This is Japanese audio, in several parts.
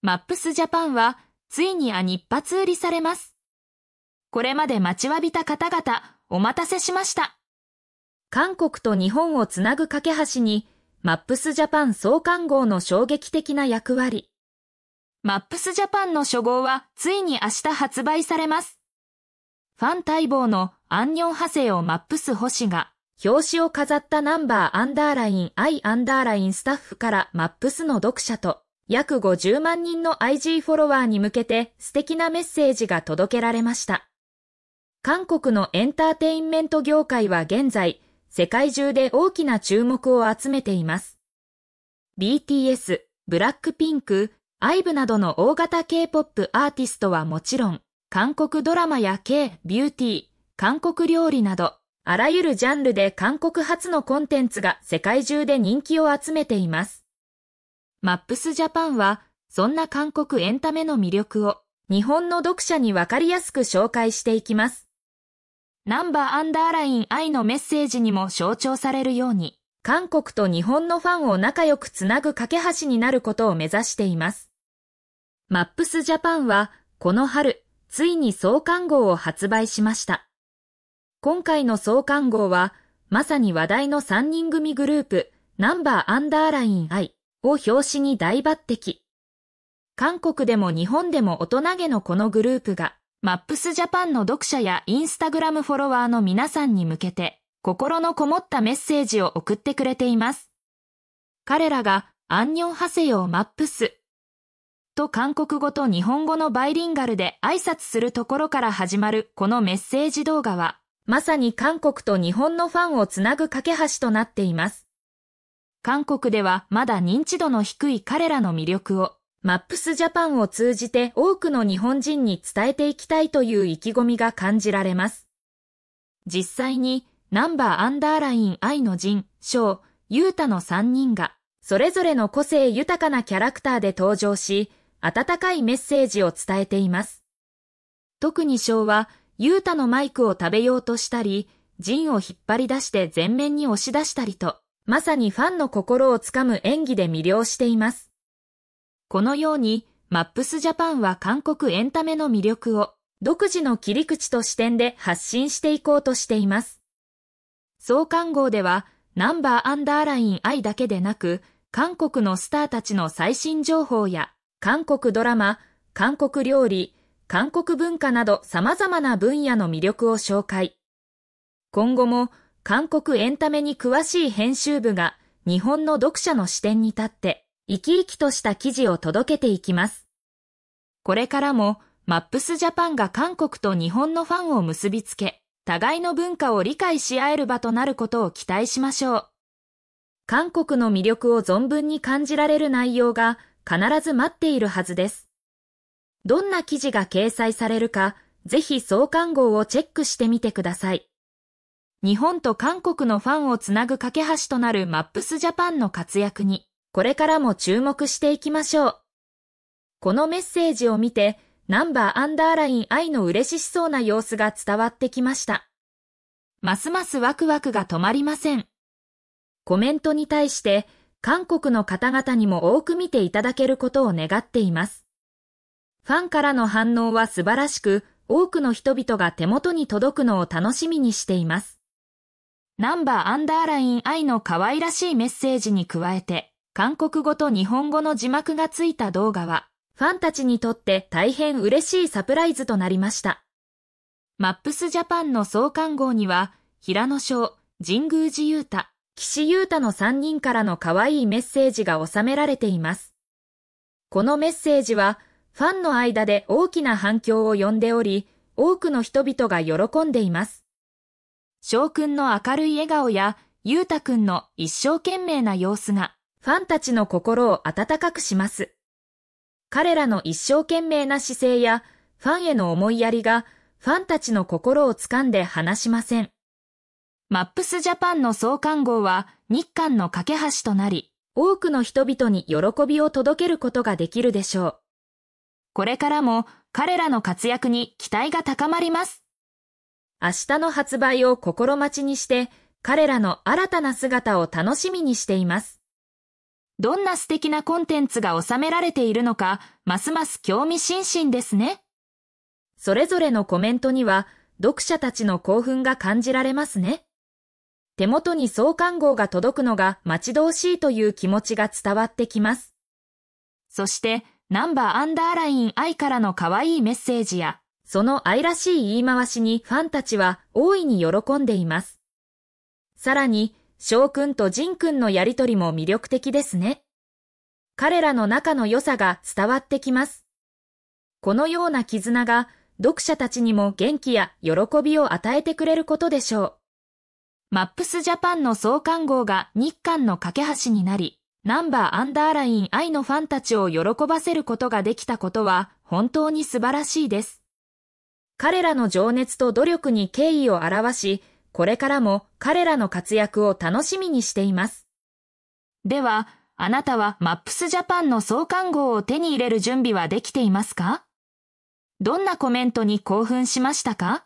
マップスジャパンはついにアニッパツ売りされます。これまで待ちわびた方々、お待たせしました。韓国と日本をつなぐ架け橋に、マップスジャパン創刊号の衝撃的な役割。マップスジャパンの初号はついに明日発売されます。ファン待望のアンニョン派生をマップス星が、表紙を飾ったナンバーアンダーラインアイアンダーラインスタッフからマップスの読者と、約50万人の IG フォロワーに向けて素敵なメッセージが届けられました。韓国のエンターテインメント業界は現在、世界中で大きな注目を集めています。BTS、ブラックピンク、IVE などの大型 K-POP アーティストはもちろん、韓国ドラマや K、ビューティー、韓国料理など、あらゆるジャンルで韓国発のコンテンツが世界中で人気を集めています。マップスジャパンは、そんな韓国エンタメの魅力を日本の読者にわかりやすく紹介していきます。ナンバーアンダーライン愛のメッセージにも象徴されるように、韓国と日本のファンを仲良くつなぐ架け橋になることを目指しています。マップスジャパンは、この春、ついに創刊号を発売しました。今回の創刊号は、まさに話題の3人組グループ、ナンバーアンダーライン愛、を表紙に大抜擢。韓国でも日本でも大人げのこのグループが、マップスジャパンの読者やインスタグラムフォロワーの皆さんに向けて、心のこもったメッセージを送ってくれています。彼らが、アンニョンハセヨマップスと韓国語と日本語のバイリンガルで挨拶するところから始まるこのメッセージ動画は、まさに韓国と日本のファンをつなぐ架け橋となっています。韓国ではまだ認知度の低い彼らの魅力を、マップスジャパンを通じて多くの日本人に伝えていきたいという意気込みが感じられます。実際に、ナンバーアンダーライン愛の陣、章、ユータの3人が、それぞれの個性豊かなキャラクターで登場し、温かいメッセージを伝えています。特に章は、ユータのマイクを食べようとしたり、ジンを引っ張り出して前面に押し出したりと、まさにファンの心をつかむ演技で魅了しています。このように、マップスジャパンは韓国エンタメの魅力を独自の切り口と視点で発信していこうとしています。総刊号では、ナンバーアンダーライン I だけでなく、韓国のスターたちの最新情報や、韓国ドラマ、韓国料理、韓国文化など様々な分野の魅力を紹介。今後も韓国エンタメに詳しい編集部が日本の読者の視点に立って生き生きとした記事を届けていきます。これからもマップスジャパンが韓国と日本のファンを結びつけ、互いの文化を理解し合える場となることを期待しましょう。韓国の魅力を存分に感じられる内容が必ず待っているはずです。どんな記事が掲載されるか、ぜひ創刊号をチェックしてみてください。日本と韓国のファンをつなぐ架け橋となるマップスジャパンの活躍に、これからも注目していきましょう。このメッセージを見て、ナンバーアンダーライン愛の嬉ししそうな様子が伝わってきました。ますますワクワクが止まりません。コメントに対して、韓国の方々にも多く見ていただけることを願っています。ファンからの反応は素晴らしく、多くの人々が手元に届くのを楽しみにしています。ナンバーアンダーライン I の可愛らしいメッセージに加えて、韓国語と日本語の字幕がついた動画は、ファンたちにとって大変嬉しいサプライズとなりました。マップスジャパンの創刊号には、平野翔、神宮寺雄太、岸優太の3人からの可愛いメッセージが収められています。このメッセージは、ファンの間で大きな反響を呼んでおり、多くの人々が喜んでいます。翔くんの明るい笑顔や、ゆうたくんの一生懸命な様子が、ファンたちの心を温かくします。彼らの一生懸命な姿勢や、ファンへの思いやりが、ファンたちの心をつかんで離しません。マップスジャパンの創刊号は、日韓の架け橋となり、多くの人々に喜びを届けることができるでしょう。これからも彼らの活躍に期待が高まります。明日の発売を心待ちにして、彼らの新たな姿を楽しみにしています。どんな素敵なコンテンツが収められているのか、ますます興味津々ですね。それぞれのコメントには、読者たちの興奮が感じられますね。手元に創刊号が届くのが待ち遠しいという気持ちが伝わってきます。そして、ナンバーアンダーライン愛からの可愛いメッセージや、その愛らしい言い回しにファンたちは大いに喜んでいます。さらに、翔くんと仁くんのやりとりも魅力的ですね。彼らの仲の良さが伝わってきます。このような絆が読者たちにも元気や喜びを与えてくれることでしょう。マップスジャパンの創刊号が日韓の架け橋になり、ナンバーアンダーライン愛のファンたちを喜ばせることができたことは本当に素晴らしいです。彼らの情熱と努力に敬意を表し、これからも彼らの活躍を楽しみにしています。では、あなたはマップスジャパンの創刊号を手に入れる準備はできていますかどんなコメントに興奮しましたか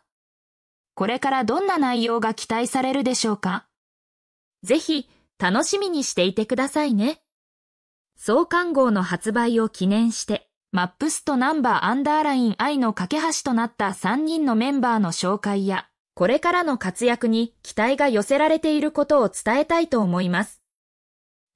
これからどんな内容が期待されるでしょうかぜひ、楽しみにしていてくださいね。創刊号の発売を記念して、マップスとナンバーアンダーライン I の架け橋となった3人のメンバーの紹介や、これからの活躍に期待が寄せられていることを伝えたいと思います。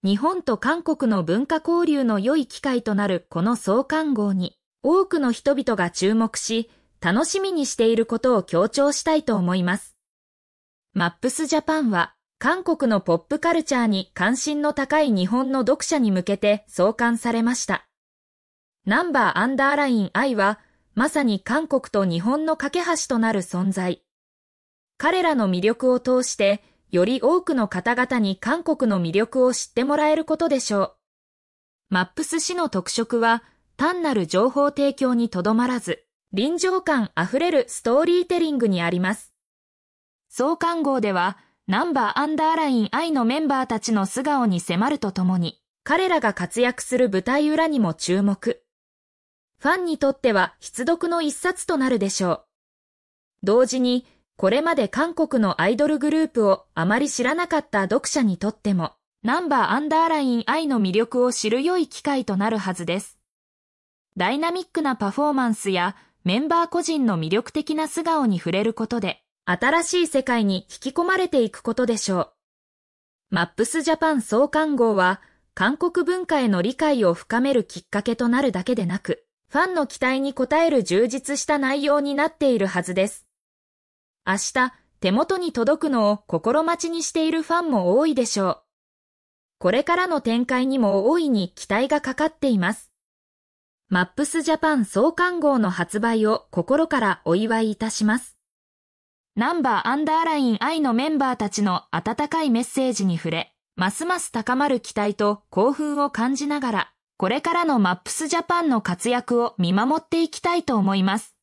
日本と韓国の文化交流の良い機会となるこの創刊号に、多くの人々が注目し、楽しみにしていることを強調したいと思います。マップスジャパンは、韓国のポップカルチャーに関心の高い日本の読者に向けて創刊されました。ナンバーアンダーライン I は、まさに韓国と日本の架け橋となる存在。彼らの魅力を通して、より多くの方々に韓国の魅力を知ってもらえることでしょう。マップス氏の特色は、単なる情報提供にとどまらず、臨場感あふれるストーリーテリングにあります。創刊号では、ナンバーアンダーライン I のメンバーたちの素顔に迫るとともに、彼らが活躍する舞台裏にも注目。ファンにとっては必読の一冊となるでしょう。同時に、これまで韓国のアイドルグループをあまり知らなかった読者にとっても、ナンバーアンダーライン愛の魅力を知る良い機会となるはずです。ダイナミックなパフォーマンスやメンバー個人の魅力的な素顔に触れることで、新しい世界に引き込まれていくことでしょう。マップスジャパン創刊号は、韓国文化への理解を深めるきっかけとなるだけでなく、ファンの期待に応える充実した内容になっているはずです。明日、手元に届くのを心待ちにしているファンも多いでしょう。これからの展開にも大いに期待がかかっています。マップスジャパン創刊号の発売を心からお祝いいたします。ナンバーアンダーライン I のメンバーたちの温かいメッセージに触れ、ますます高まる期待と興奮を感じながら、これからのマップスジャパンの活躍を見守っていきたいと思います。